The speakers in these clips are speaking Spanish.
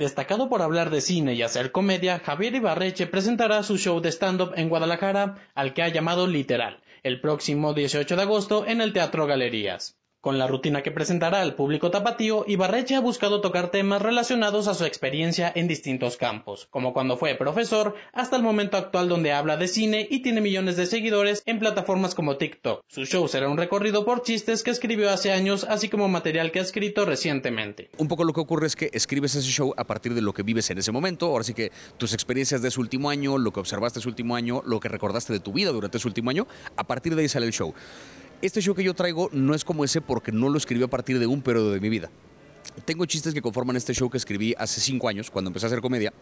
Destacado por hablar de cine y hacer comedia, Javier Ibarreche presentará su show de stand-up en Guadalajara, al que ha llamado Literal, el próximo 18 de agosto en el Teatro Galerías. Con la rutina que presentará al público tapatío, Ibarreche ha buscado tocar temas relacionados a su experiencia en distintos campos, como cuando fue profesor, hasta el momento actual donde habla de cine y tiene millones de seguidores en plataformas como TikTok. Su show será un recorrido por chistes que escribió hace años, así como material que ha escrito recientemente. Un poco lo que ocurre es que escribes ese show a partir de lo que vives en ese momento, ahora sí que tus experiencias de ese último año, lo que observaste ese último año, lo que recordaste de tu vida durante ese último año, a partir de ahí sale el show. Este show que yo traigo no es como ese porque no lo escribí a partir de un periodo de mi vida. Tengo chistes que conforman este show que escribí hace cinco años, cuando empecé a hacer comedia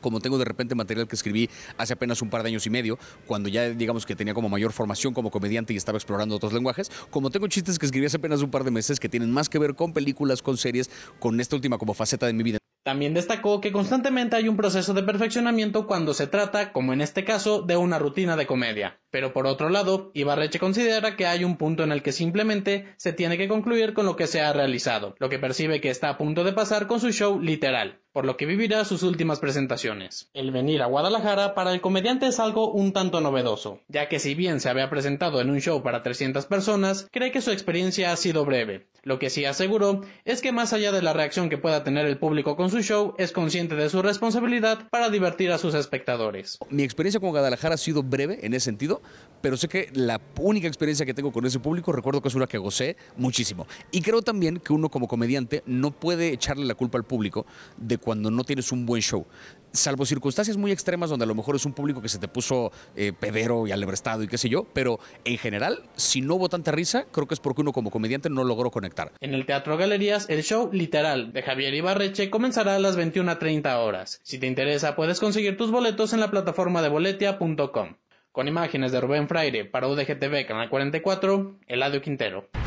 como tengo de repente material que escribí hace apenas un par de años y medio, cuando ya digamos que tenía como mayor formación como comediante y estaba explorando otros lenguajes, como tengo chistes que escribí hace apenas un par de meses que tienen más que ver con películas, con series, con esta última como faceta de mi vida. También destacó que constantemente hay un proceso de perfeccionamiento cuando se trata, como en este caso, de una rutina de comedia. Pero por otro lado, Ibarreche considera que hay un punto en el que simplemente se tiene que concluir con lo que se ha realizado, lo que percibe que está a punto de pasar con su show literal, por lo que vivirá sus últimas presentaciones. El venir a Guadalajara para el comediante es algo un tanto novedoso, ya que si bien se había presentado en un show para 300 personas, cree que su experiencia ha sido breve. Lo que sí aseguró es que más allá de la reacción que pueda tener el público con su show, es consciente de su responsabilidad para divertir a sus espectadores. Mi experiencia con Guadalajara ha sido breve en ese sentido, pero sé que la única experiencia que tengo con ese público recuerdo que es una que gocé muchísimo. Y creo también que uno como comediante no puede echarle la culpa al público de cuando no tienes un buen show. Salvo circunstancias muy extremas donde a lo mejor es un público que se te puso eh, pedero y alebrestado y qué sé yo, pero en general, si no hubo tanta risa, creo que es porque uno como comediante no logró conectar. En el Teatro Galerías, el show literal de Javier Ibarreche comenzará a las 21.30 horas. Si te interesa, puedes conseguir tus boletos en la plataforma de boletia.com. Con imágenes de Rubén Fraire para UDGTV Canal 44, Eladio Quintero.